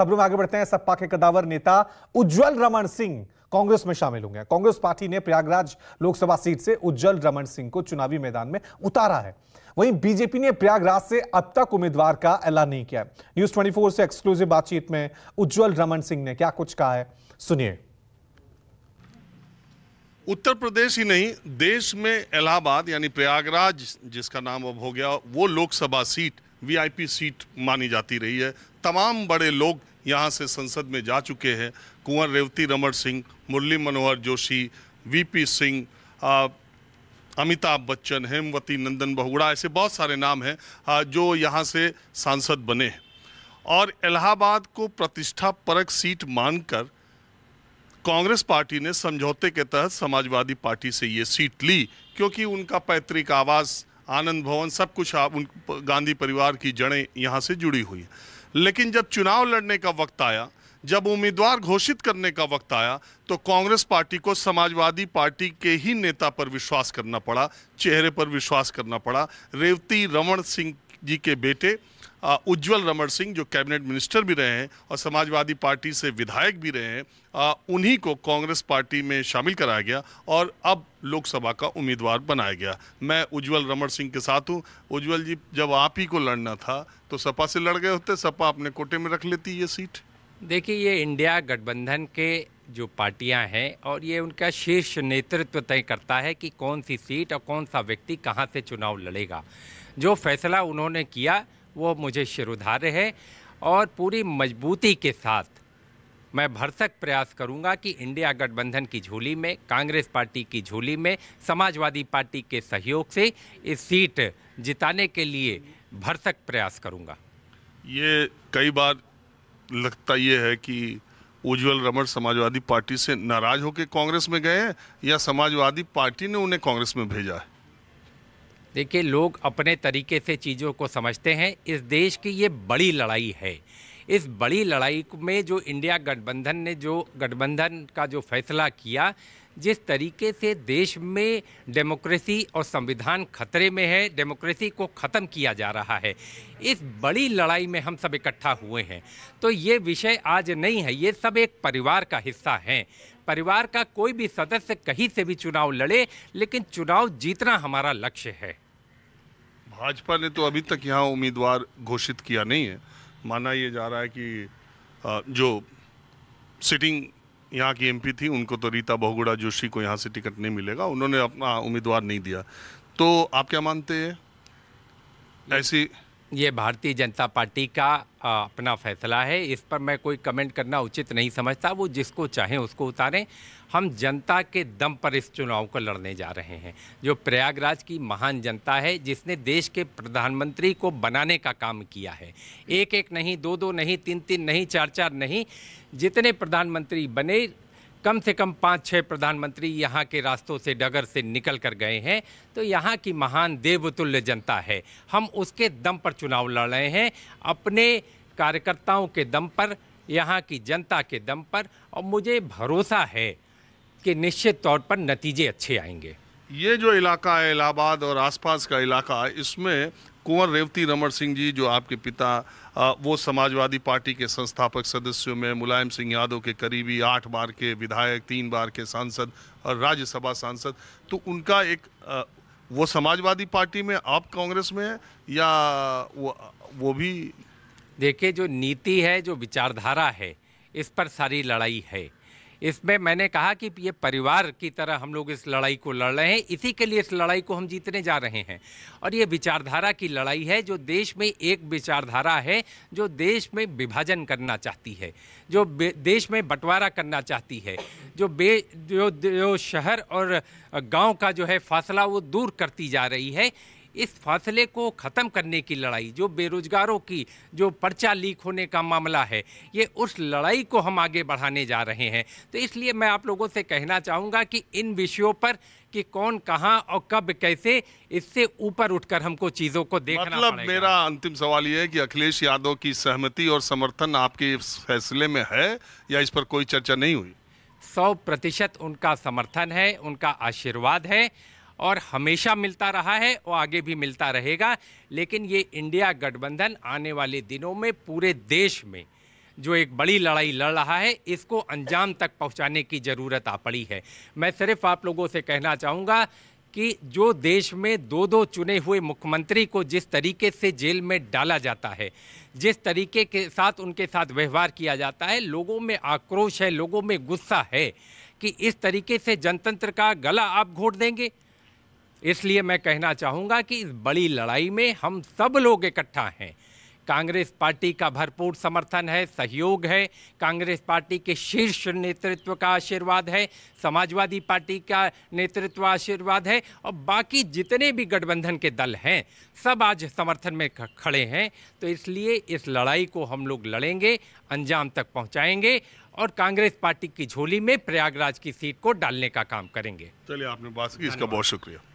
खबरों में आगे बढ़ते हैं सपा के कदावर नेता उज्जवल रमन सिंह कांग्रेस में शामिल होंगे कांग्रेस पार्टी ने प्रयागराज लोकसभा सीट से उज्जवल रमन सिंह को चुनावी मैदान में उतारा है वहीं बीजेपी ने प्रयागराज से अब तक उम्मीदवार का ऐलान नहीं किया न्यूज 24 से एक्सक्लूसिव बातचीत में उज्जवल रमन सिंह ने क्या कुछ कहा है सुनिए उत्तर प्रदेश ही नहीं देश में इलाहाबाद यानी प्रयागराज जिसका नाम अब हो गया वो लोकसभा सीट वीआईपी सीट मानी जाती रही है तमाम बड़े लोग यहाँ से संसद में जा चुके हैं कुंवर रेवती रमण सिंह मुरली मनोहर जोशी वीपी सिंह अमिताभ बच्चन हेमवती नंदन बहुड़ा ऐसे बहुत सारे नाम हैं जो यहाँ से सांसद बने हैं और इलाहाबाद को प्रतिष्ठा परक सीट मानकर कांग्रेस पार्टी ने समझौते के तहत समाजवादी पार्टी से ये सीट ली क्योंकि उनका पैतृक आवास आनंद भवन सब कुछ उन गांधी परिवार की जड़ें यहाँ से जुड़ी हुई हैं लेकिन जब चुनाव लड़ने का वक्त आया जब उम्मीदवार घोषित करने का वक्त आया तो कांग्रेस पार्टी को समाजवादी पार्टी के ही नेता पर विश्वास करना पड़ा चेहरे पर विश्वास करना पड़ा रेवती रमन सिंह जी के बेटे उज्जवल रमण सिंह जो कैबिनेट मिनिस्टर भी रहे हैं और समाजवादी पार्टी से विधायक भी रहे हैं उन्हीं को कांग्रेस पार्टी में शामिल कराया गया और अब लोकसभा का उम्मीदवार बनाया गया मैं उज्जवल रमण सिंह के साथ हूँ उज्जवल जी जब आप ही को लड़ना था तो सपा से लड़ गए होते सपा अपने कोटे में रख लेती ये सीट देखिए ये इंडिया गठबंधन के जो पार्टियां हैं और ये उनका शीर्ष नेतृत्व तय करता है कि कौन सी सीट और कौन सा व्यक्ति कहां से चुनाव लड़ेगा जो फैसला उन्होंने किया वो मुझे शिरोधार्य है और पूरी मजबूती के साथ मैं भरसक प्रयास करूंगा कि इंडिया गठबंधन की झोली में कांग्रेस पार्टी की झोली में समाजवादी पार्टी के सहयोग से इस सीट जिताने के लिए भरसक प्रयास करूंगा ये कई बार लगता ये है कि उज्जवल रमन समाजवादी पार्टी से नाराज होकर कांग्रेस में गए हैं या समाजवादी पार्टी ने उन्हें कांग्रेस में भेजा है देखिए लोग अपने तरीके से चीज़ों को समझते हैं इस देश की ये बड़ी लड़ाई है इस बड़ी लड़ाई में जो इंडिया गठबंधन ने जो गठबंधन का जो फैसला किया जिस तरीके से देश में डेमोक्रेसी और संविधान खतरे में है डेमोक्रेसी को ख़त्म किया जा रहा है इस बड़ी लड़ाई में हम सब इकट्ठा हुए हैं तो ये विषय आज नहीं है ये सब एक परिवार का हिस्सा हैं परिवार का कोई भी सदस्य कहीं से भी चुनाव लड़े लेकिन चुनाव जीतना हमारा लक्ष्य है भाजपा ने तो अभी तक यहाँ उम्मीदवार घोषित किया नहीं है माना ये जा रहा है कि जो सिटिंग यहाँ की एमपी थी उनको तो रीता बहुगुड़ा जोशी को यहाँ से टिकट नहीं मिलेगा उन्होंने अपना उम्मीदवार नहीं दिया तो आप क्या मानते हैं ऐसी ये भारतीय जनता पार्टी का अपना फैसला है इस पर मैं कोई कमेंट करना उचित नहीं समझता वो जिसको चाहें उसको उतारें हम जनता के दम पर इस चुनाव को लड़ने जा रहे हैं जो प्रयागराज की महान जनता है जिसने देश के प्रधानमंत्री को बनाने का काम किया है एक एक नहीं दो दो नहीं तीन तीन नहीं चार चार नहीं जितने प्रधानमंत्री बने कम से कम पाँच छः प्रधानमंत्री यहाँ के रास्तों से डगर से निकल कर गए हैं तो यहाँ की महान देवतुल्य जनता है हम उसके दम पर चुनाव लड़ रहे हैं अपने कार्यकर्ताओं के दम पर यहाँ की जनता के दम पर और मुझे भरोसा है कि निश्चित तौर पर नतीजे अच्छे आएंगे ये जो इलाका है इलाहाबाद और आसपास का इलाका इसमें कुंवर रेवती रमन सिंह जी जो आपके पिता वो समाजवादी पार्टी के संस्थापक सदस्यों में मुलायम सिंह यादव के करीबी आठ बार के विधायक तीन बार के सांसद और राज्यसभा सांसद तो उनका एक वो समाजवादी पार्टी में आप कांग्रेस में हैं या वो वो भी देखिए जो नीति है जो विचारधारा है इस पर सारी लड़ाई है इसमें मैंने कहा कि ये परिवार की तरह हम लोग इस लड़ाई को लड़ रहे हैं इसी के लिए इस लड़ाई को हम जीतने जा रहे हैं और ये विचारधारा की लड़ाई है जो देश में एक विचारधारा है जो देश में विभाजन करना चाहती है जो देश में बंटवारा करना चाहती है जो बे जो, जो शहर और गांव का जो है फासला वो दूर करती जा रही है इस फासले को ख़त्म करने की लड़ाई जो बेरोजगारों की जो पर्चा लीक होने का मामला है ये उस लड़ाई को हम आगे बढ़ाने जा रहे हैं तो इसलिए मैं आप लोगों से कहना चाहूँगा कि इन विषयों पर कि कौन कहाँ और कब कैसे इससे ऊपर उठकर हमको चीज़ों को देखना मतलब मेरा अंतिम सवाल ये है कि अखिलेश यादव की सहमति और समर्थन आपके इस फैसले में है या इस पर कोई चर्चा नहीं हुई सौ प्रतिशत उनका समर्थन है उनका आशीर्वाद है और हमेशा मिलता रहा है और आगे भी मिलता रहेगा लेकिन ये इंडिया गठबंधन आने वाले दिनों में पूरे देश में जो एक बड़ी लड़ाई लड़ रहा है इसको अंजाम तक पहुंचाने की ज़रूरत आ पड़ी है मैं सिर्फ आप लोगों से कहना चाहूँगा कि जो देश में दो दो चुने हुए मुख्यमंत्री को जिस तरीके से जेल में डाला जाता है जिस तरीके के साथ उनके साथ व्यवहार किया जाता है लोगों में आक्रोश है लोगों में गुस्सा है कि इस तरीके से जनतंत्र का गला आप घोट देंगे इसलिए मैं कहना चाहूँगा कि इस बड़ी लड़ाई में हम सब लोग इकट्ठा हैं कांग्रेस पार्टी का भरपूर समर्थन है सहयोग है कांग्रेस पार्टी के शीर्ष नेतृत्व का आशीर्वाद है समाजवादी पार्टी का नेतृत्व आशीर्वाद है और बाकी जितने भी गठबंधन के दल हैं सब आज समर्थन में खड़े हैं तो इसलिए इस लड़ाई को हम लोग लड़ेंगे अंजाम तक पहुंचाएंगे और कांग्रेस पार्टी की झोली में प्रयागराज की सीट को डालने का काम करेंगे चलिए आपने बात की इसका बहुत शुक्रिया